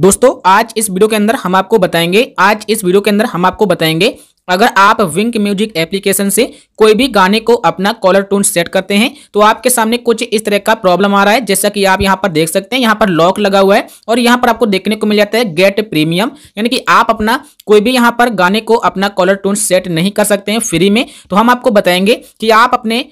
दोस्तों आज इस वीडियो के अंदर हम आपको बताएंगे आज इस वीडियो के अंदर हम आपको बताएंगे अगर आप विंक म्यूजिक एप्लीकेशन से कोई भी गाने को अपना कॉलर टोन सेट करते हैं तो आपके सामने कुछ इस तरह का प्रॉब्लम आ रहा है जैसा कि आप यहाँ पर देख सकते हैं यहाँ पर लॉक लगा हुआ है और यहां पर आपको देखने को मिल जाता है गेट प्रीमियम यानी कि आप अपना कोई भी यहाँ पर गाने को अपना कॉलर टोन सेट नहीं कर सकते हैं फ्री में तो हम आपको बताएंगे कि आप अपने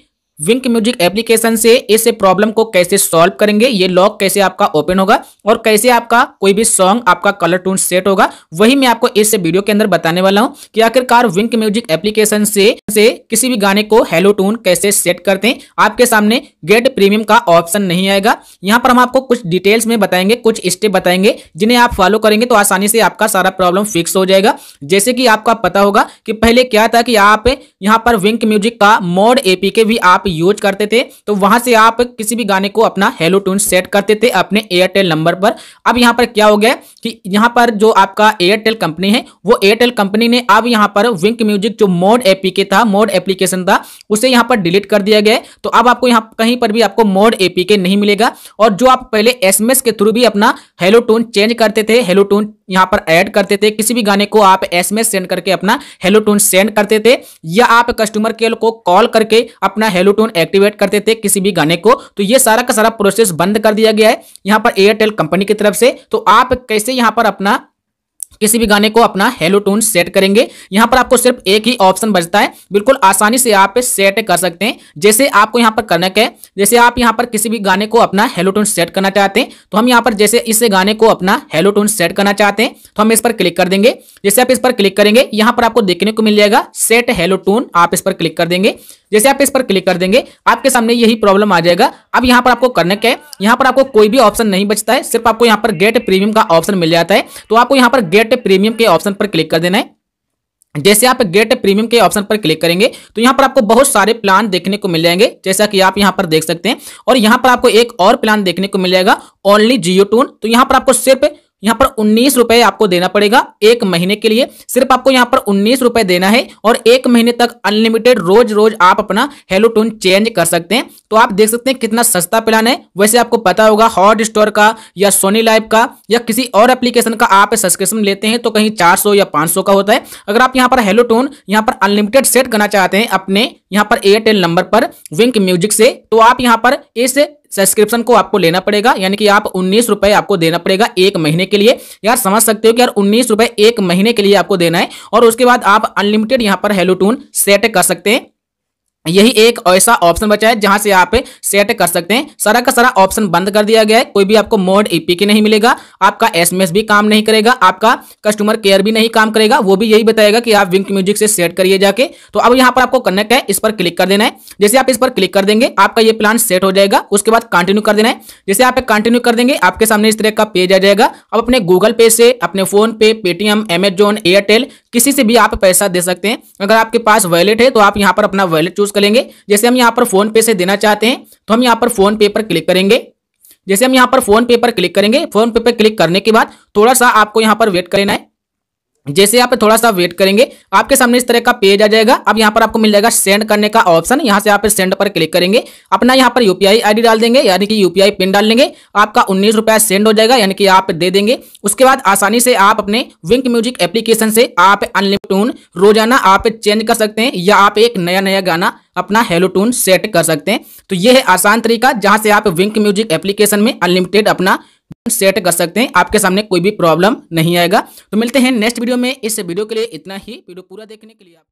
विंक म्यूजिक एप्लीकेशन से इस प्रॉब्लम को कैसे सॉल्व करेंगे ये लॉक कैसे आपका ओपन होगा और कैसे आपका कोई भी सॉन्ग आपका कलर टून सेट होगा वही मैं आपको इस वीडियो के अंदर बताने वाला हूँ कि आखिरकार विंक म्यूजिक एप्लीकेशन से से किसी भी गाने को हेलो टून कैसे सेट करते हैं आपके सामने गेट प्रीमियम का ऑप्शन नहीं आएगा यहाँ पर हम आपको कुछ डिटेल्स में बताएंगे कुछ स्टेप बताएंगे जिन्हें आप फॉलो करेंगे तो आसानी से आपका सारा प्रॉब्लम फिक्स हो जाएगा जैसे कि आपका पता होगा कि पहले क्या था कि आप यहाँ पर विंक म्यूजिक का मोड एपी भी आप यूज करते थे तो वहां से आप किसी भी गाने को अपना हेलो ट्यून सेट करते थे अपने एयरटेल नंबर पर अब यहां पर क्या हो गया कि यहां पर जो आपका एयरटेल कंपनी है वो एयरटेल कंपनी ने अब यहां पर विंक म्यूजिक जो मोड एपीके था मोड एप्लीकेशन था उसे यहां पर डिलीट कर दिया गया तो अब आपको यहां कहीं पर भी आपको मोड एपीके नहीं मिलेगा और जो आप पहले एसएमएस के थ्रू भी अपना हेलो टोन चेंज करते थे हेलो टोन यहां पर ऐड करते थे किसी भी गाने को आप एसएमएस सेंड करके अपना हेलो टोन सेंड करते थे या आप कस्टमर केयर को कॉल करके अपना हेलो ऑटोटोन एक्टिवेट करते थे किसी भी गाने को तो ये सारा का सारा प्रोसेस बंद कर दिया गया है यहाँ पर एयरटेल कंपनी की तरफ से तो आप कैसे यहाँ पर अपना किसी भी गाने को अपना हेलो टोन सेट करेंगे यहाँ पर आपको सिर्फ एक ही ऑप्शन बचता है बिल्कुल आसानी से आप सेट कर सकते हैं जैसे आपको यहाँ पर करना है जैसे आप यहाँ पर किसी भी गाने को अपना हेलो टोन सेट करना चाहते हैं तो हम यहाँ पर जैसे इस गाने को अपना हेलो टोन सेट करना चाहते हैं तो हम इस पर क्लिक कर देंगे जैसे आप इस पर क्लिक करेंगे यहाँ पर आपको देखने को मिल जाएगा सेट हेलो टोन आप इस पर क्लिक कर देंगे जैसे आप इस पर क्लिक कर देंगे आपके सामने यही प्रॉब्लम आ जाएगा अब यहाँ पर आपको करने के यहाँ पर आपको कोई भी ऑप्शन नहीं बचता है सिर्फ आपको यहाँ पर गेट प्रीमियम का ऑप्शन मिल जाता है तो आपको यहाँ पर गेट प्रीमियम के ऑप्शन पर क्लिक कर देना है जैसे आप गेट प्रीमियम के ऑप्शन पर क्लिक करेंगे तो यहाँ पर आपको बहुत सारे प्लान देखने को मिल जाएंगे जैसा कि आप यहाँ पर देख सकते हैं और यहाँ पर आपको एक और प्लान देखने को मिल जाएगा ओनली जियो टून तो यहाँ पर आपको सिर्फ यहाँ पर उन्नीस रुपए आपको देना पड़ेगा एक महीने के लिए सिर्फ आपको यहाँ पर उन्नीस रुपए देना है और एक महीने तक अनलिमिटेड रोज रोज आप अपना हेलो टून चेंज कर सकते हैं तो आप देख सकते हैं कितना सस्ता प्लान है वैसे आपको पता होगा हॉट स्टोर का या सोनी लाइव का या किसी और एप्लीकेशन का आप सब्सक्रिप्शन लेते हैं तो कहीं चार या पांच का होता है अगर आप यहाँ पर हेलो टून यहाँ पर अनलिमिटेड सेट करना चाहते हैं अपने यहाँ पर एयरटेल नंबर पर विंक म्यूजिक से तो आप यहाँ पर इस सब्सक्रिप्शन को आपको लेना पड़ेगा यानी कि आप उन्नीस रुपए आपको देना पड़ेगा एक महीने के लिए यार समझ सकते हो कि यार उन्नीस रुपए एक महीने के लिए आपको देना है और उसके बाद आप अनलिमिटेड यहां पर हेलोटून सेट कर सकते हैं यही एक ऐसा ऑप्शन बचा है जहां से आप सेट कर सकते हैं सारा का सारा ऑप्शन बंद कर दिया गया है कोई भी आपको मोड ईपीके e नहीं मिलेगा आपका एसएमएस भी काम नहीं करेगा आपका कस्टमर केयर भी नहीं काम करेगा वो भी यही बताएगा कि आप विंक म्यूजिक से सेट करिए जाके तो अब यहां पर आपको कनेक्ट है इस पर क्लिक कर देना है जैसे आप इस पर क्लिक कर देंगे आपका ये प्लान सेट हो जाएगा उसके बाद कंटिन्यू कर देना है जैसे आप कंटिन्यू कर देंगे आपके सामने इस तरह का पेज आ जाएगा अब अपने गूगल पे से अपने फोन पे पेटीएम अमेजोन एयरटेल किसी से भी आप पैसा दे सकते हैं अगर आपके पास वैलेट है तो आप यहाँ पर अपना वैलेट चूज करेंगे जैसे हम यहाँ पर फोन पे से देना चाहते हैं तो हम यहाँ पर फोन पे पर क्लिक करेंगे जैसे हम यहाँ पर फोन पे पर क्लिक करेंगे फोन पे पर क्लिक करने के बाद थोड़ा सा आपको यहाँ पर वेट करना है जैसे यहाँ पे थोड़ा सा वेट करेंगे आपके सामने इस तरह का पेज आ जाएगा अब यहाँ पर आपको मिल जाएगा सेंड करने का ऑप्शन यहाँ से आप सेंड पर क्लिक करेंगे अपना यहाँ पर यूपीआई आईडी डाल देंगे यानी कि यूपीआई पिन डाल लेंगे आपका उन्नीस रुपया सेंड हो जाएगा यानी कि आप दे देंगे उसके बाद आसानी से आप अपने विंक म्यूजिक एप्लीकेशन से आप अनलिमिटून रोजाना आप चेंज कर सकते हैं या आप एक नया नया गाना अपना हेलो टून सेट कर सकते हैं तो यह है आसान तरीका जहां से आप विंक म्यूजिक एप्लीकेशन में अनलिमिटेड अपना सेट कर सकते हैं आपके सामने कोई भी प्रॉब्लम नहीं आएगा तो मिलते हैं नेक्स्ट वीडियो में इस वीडियो के लिए इतना ही वीडियो पूरा देखने के लिए आप